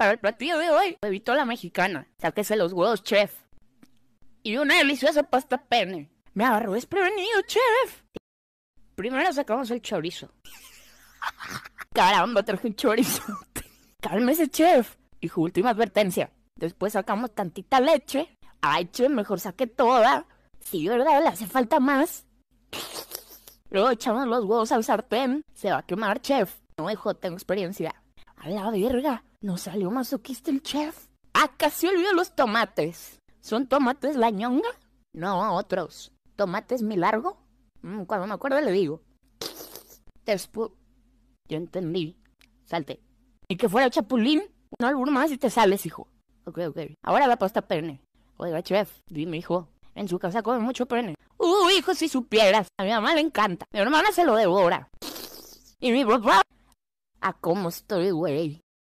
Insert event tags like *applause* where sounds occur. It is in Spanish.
Para el platillo de hoy, a la mexicana. Sáquese los huevos, chef. Y una deliciosa pasta pene. Me agarro desprevenido, chef. Primero sacamos el chorizo. *laughs* Caramba, traje un chorizo. *laughs* Cálmese, chef. Y última advertencia. Después sacamos tantita leche. Ay, chef, mejor saque toda. Si de verdad, le hace falta más. *laughs* Luego echamos los huevos al sartén. Se va a quemar, chef. No, hijo, tengo experiencia. A la verga, no salió masoquista el chef. Acá ah, casi olvido los tomates. ¿Son tomates la ñonga? No, otros. ¿Tomates mi largo? Mm, cuando me acuerdo le digo. Después, yo entendí. Salte. ¿Y que fuera chapulín? No, alguno más y te sales, hijo. Ok, ok. Ahora la pasta perne. Oiga, chef, dime, hijo. En su casa come mucho perne? Uh, hijo, si supieras. A mi mamá le encanta. Mi hermana se lo devora. Y mi papá a cómo estoy, güey.